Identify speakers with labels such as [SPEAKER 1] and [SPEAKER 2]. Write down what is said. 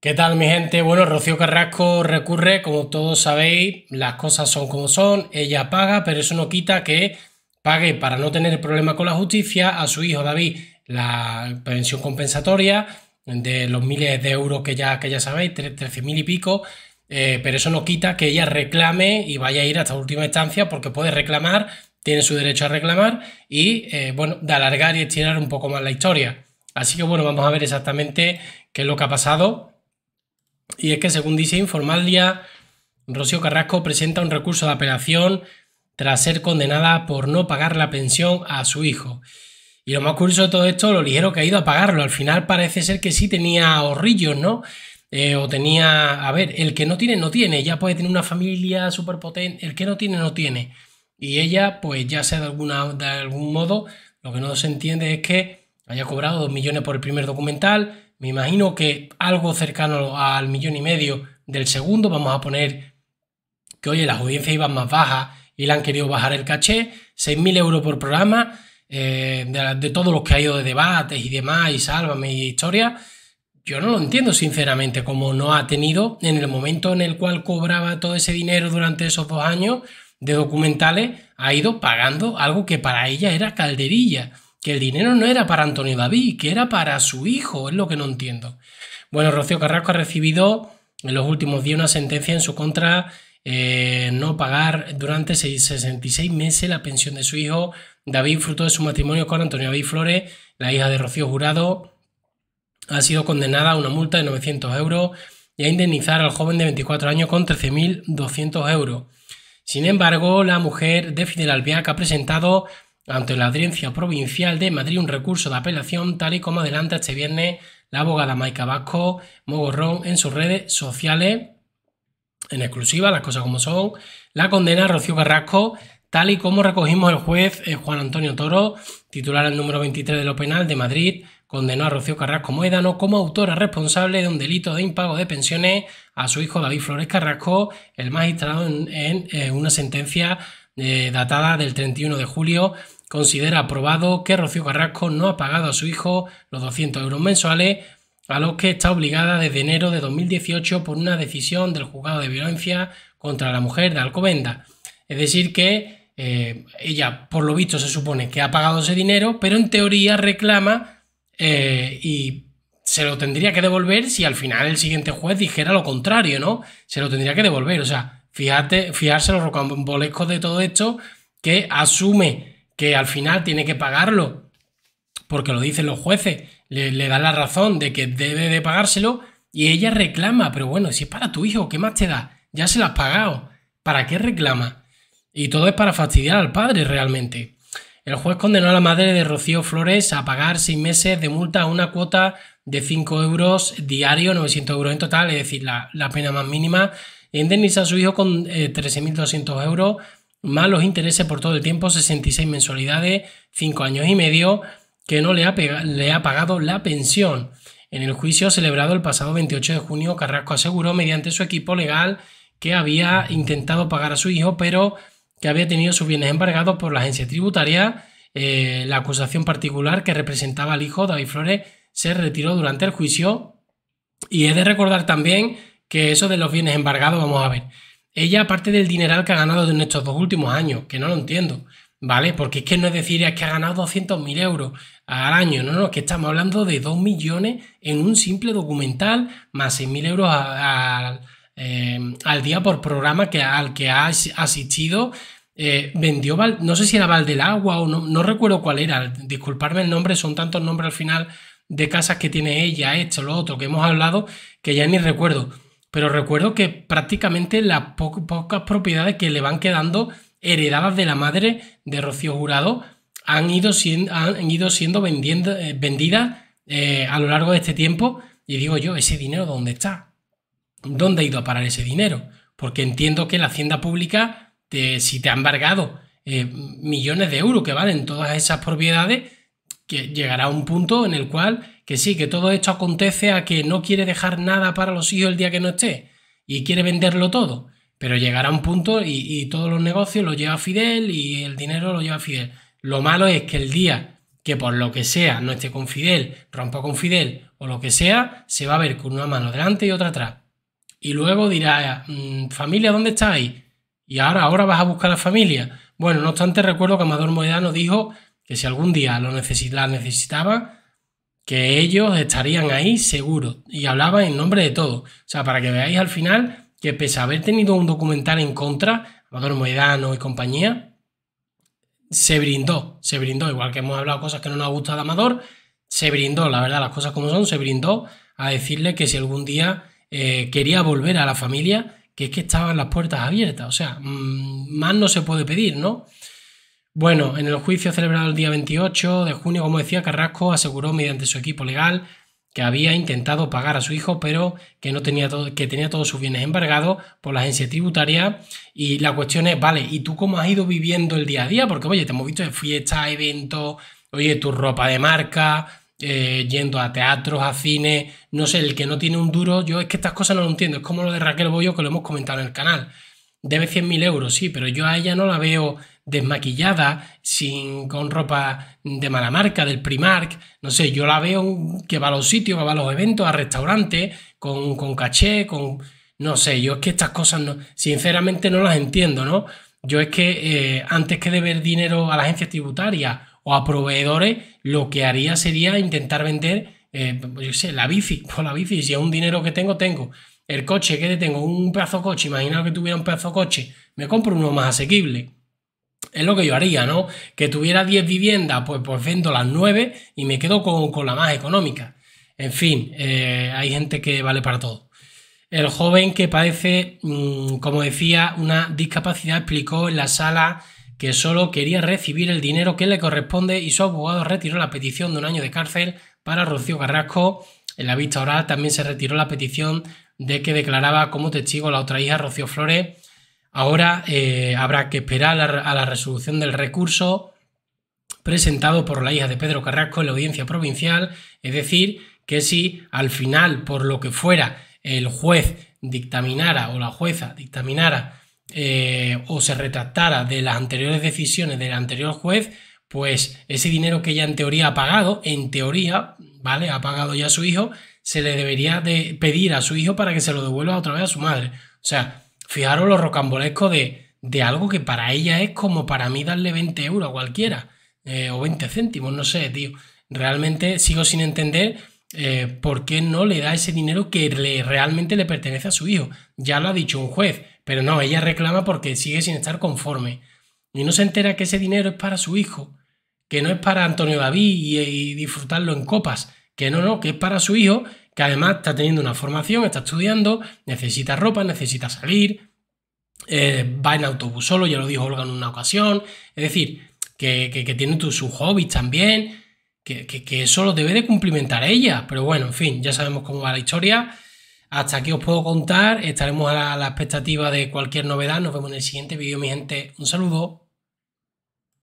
[SPEAKER 1] ¿Qué tal mi gente? Bueno, Rocío Carrasco recurre, como todos sabéis, las cosas son como son, ella paga, pero eso no quita que pague para no tener problema con la justicia a su hijo David la pensión compensatoria de los miles de euros que ya, que ya sabéis, 13 mil y pico, eh, pero eso no quita que ella reclame y vaya a ir hasta última instancia porque puede reclamar, tiene su derecho a reclamar y, eh, bueno, de alargar y estirar un poco más la historia. Así que bueno, vamos a ver exactamente qué es lo que ha pasado y es que según dice Informalia, Rocío Carrasco presenta un recurso de apelación tras ser condenada por no pagar la pensión a su hijo. Y lo más curioso de todo esto, lo ligero que ha ido a pagarlo. Al final parece ser que sí tenía ahorrillos, ¿no? Eh, o tenía, a ver, el que no tiene, no tiene. Ya puede tener una familia súper potente. El que no tiene, no tiene. Y ella, pues ya sea de, alguna, de algún modo, lo que no se entiende es que haya cobrado 2 millones por el primer documental, me imagino que algo cercano al millón y medio del segundo, vamos a poner que, oye, las audiencias iban más bajas y le han querido bajar el caché, 6.000 euros por programa, eh, de, todos los que ha ido de debates y demás, y sálvame y historia. Yo no lo entiendo, sinceramente, como no ha tenido en el momento en el cual cobraba todo ese dinero durante esos dos años de documentales, ha ido pagando algo que para ella era calderilla que el dinero no era para Antonio David, que era para su hijo, es lo que no entiendo. Bueno, Rocío Carrasco ha recibido en los últimos días una sentencia en su contra, eh, no pagar durante 66 meses la pensión de su hijo David, fruto de su matrimonio con Antonio David Flores, la hija de Rocío Jurado, ha sido condenada a una multa de 900 euros y a indemnizar al joven de 24 años con 13.200 euros. Sin embargo, la mujer de Fidel Albiac ha presentado ante la Audiencia Provincial de Madrid un recurso de apelación, tal y como adelanta este viernes la abogada Maica Vasco Mogorrón en sus redes sociales. En exclusiva, las cosas como son, la condena a Rocío Carrasco, tal y como recogimos el juez eh, Juan Antonio Toro, titular al número 23 de lo penal de Madrid, condenó a Rocío Carrasco Moedano como autora responsable de un delito de impago de pensiones a su hijo David Flores Carrasco, el magistrado en, eh, una sentencia eh, datada del 31 de julio, considera aprobado que Rocío Carrasco no ha pagado a su hijo los 200 euros mensuales a los que está obligada desde enero de 2018 por una decisión del juzgado de violencia contra la mujer de Alcobenda. Es decir, que eh, ella, por lo visto, se supone que ha pagado ese dinero, pero en teoría reclama eh, y se lo tendría que devolver si al final el siguiente juez dijera lo contrario, ¿no? Se lo tendría que devolver. O sea, Fíjate, fijarse lo de todo esto, que asume que al final tiene que pagarlo, porque lo dicen los jueces, le, da dan la razón de que debe de pagárselo, y ella reclama, pero bueno, si es para tu hijo, ¿qué más te da? Ya se lo has pagado, ¿para qué reclama? Y todo es para fastidiar al padre realmente. El juez condenó a la madre de Rocío Flores a pagar seis meses de multa a una cuota de 5 euros diario, 900 euros en total, es decir, la, la pena más mínima Indemniza a su hijo con 13.200 eh, euros, más los intereses por todo el tiempo, 66 mensualidades, 5 años y medio, que no le ha, le ha pagado la pensión. En el juicio celebrado el pasado 28 de junio, Carrasco aseguró mediante su equipo legal que había intentado pagar a su hijo, pero que había tenido sus bienes embargados por la agencia tributaria. Eh, la acusación particular que representaba al hijo David Flores se retiró durante el juicio. Y he de recordar también que eso de los bienes embargados, vamos a ver. Ella, aparte del dineral que ha ganado en estos dos últimos años, que no lo entiendo, ¿vale? Porque es que no es decir, es que ha ganado 200.000 euros al año, no, no, que estamos hablando de 2 millones en un simple documental, más 6.000 euros eh, al día por programa que, al que ha asistido. Eh, vendió, no sé si era Val del Agua o no, no recuerdo cuál era, disculparme el nombre, son tantos nombres al final de casas que tiene ella, esto, lo otro, que hemos hablado, que ya ni recuerdo pero recuerdo que prácticamente las pocas propiedades que le van quedando heredadas de la madre de Rocío Jurado han ido siendo, han ido siendo eh, vendidas eh, a lo largo de este tiempo. Y digo yo, ¿ese dinero dónde está? ¿Dónde ha ido a parar ese dinero? Porque entiendo que la Hacienda Pública, si te ha embargado eh, millones de euros que valen todas esas propiedades, que llegará a un punto en el cual que sí, que todo esto acontece a que no quiere dejar nada para los hijos el día que no esté y quiere venderlo todo. Pero llegará un punto y, todos los negocios los lleva Fidel y el dinero lo lleva Fidel. Lo malo es que el día que por lo que sea no esté con Fidel, rompa con Fidel o lo que sea, se va a ver con una mano delante y otra atrás. Y luego dirá, mm, familia, ¿dónde estáis? Y ahora, ahora vas a buscar a la familia. Bueno, no obstante, recuerdo que Amador Moedano dijo que si algún día lo la necesitaba, que ellos estarían ahí seguros y hablaba en nombre de todos. O sea, para que veáis al final que pese a haber tenido un documental en contra, Amador Moedano y compañía, se brindó, se brindó, igual que hemos hablado cosas que no nos ha gustado a Amador, se brindó, la verdad, las cosas como son, se brindó a decirle que si algún día eh, quería volver a la familia, que es que estaban las puertas abiertas, o sea, mm, más no se puede pedir, ¿no? Bueno, en el juicio celebrado el día 28 de junio, como decía, Carrasco aseguró mediante su equipo legal que había intentado pagar a su hijo, pero que no tenía todo, que tenía todos sus bienes embargados por la agencia tributaria. Y la cuestión es, vale, ¿y tú cómo has ido viviendo el día a día? Porque, oye, te hemos visto de fiesta, eventos, oye, tu ropa de marca, eh, yendo a teatros, a cine, no sé, el que no tiene un duro, yo es que estas cosas no lo entiendo, es como lo de Raquel Bollo que lo hemos comentado en el canal. Debe 100.000 euros, sí, pero yo a ella no la veo desmaquillada, sin, con ropa de mala marca, del Primark. No sé, yo la veo que va a los sitios, va a los eventos, a restaurantes, con, caché, con... No sé, yo es que estas cosas no, sinceramente no las entiendo, ¿no? Yo es que eh, antes que deber dinero a la agencia tributaria o a proveedores, lo que haría sería intentar vender, eh, pues yo sé, la bici, con pues la bici, si es un dinero que tengo, tengo. El coche que tengo, un pedazo coche, imagina que tuviera un pedazo coche, me compro uno más asequible es lo que yo haría, ¿no? Que tuviera 10 viviendas, pues, vendo las 9 y me quedo con, la más económica. En fin, eh, hay gente que vale para todo. El joven que padece, mm, como decía, una discapacidad explicó en la sala que solo quería recibir el dinero que le corresponde y su abogado retiró la petición de un año de cárcel para Rocío Carrasco. En la vista oral también se retiró la petición de que declaraba como testigo la otra hija Rocío Flores Ahora eh, habrá que esperar a la resolución del recurso presentado por la hija de Pedro Carrasco en la audiencia provincial, es decir, que si al final, por lo que fuera, el juez dictaminara o la jueza dictaminara eh, o se retractara de las anteriores decisiones del anterior juez, pues ese dinero que ya en teoría ha pagado, en teoría, ¿vale? Ha pagado ya su hijo, se le debería de pedir a su hijo para que se lo devuelva otra vez a su madre. O sea, Fijaros lo rocambolesco de, de algo que para ella es como para mí darle 20 euros a cualquiera, eh, o 20 céntimos, no sé, tío. Realmente sigo sin entender eh, por qué no le da ese dinero que le, realmente le pertenece a su hijo. Ya lo ha dicho un juez, pero no, ella reclama porque sigue sin estar conforme. Y no se entera que ese dinero es para su hijo, que no es para Antonio David y disfrutarlo en copas, que no, no, que es para su hijo que además está teniendo una formación, está estudiando, necesita ropa, necesita salir, eh, va en autobús solo, ya lo dijo Olga en una ocasión, es decir, que, tiene sus hobbies también, que, que, eso lo debe de cumplimentar ella, pero bueno, en fin, ya sabemos cómo va la historia. Hasta aquí os puedo contar, estaremos a la, a la expectativa de cualquier novedad, nos vemos en el siguiente vídeo, mi gente, un saludo.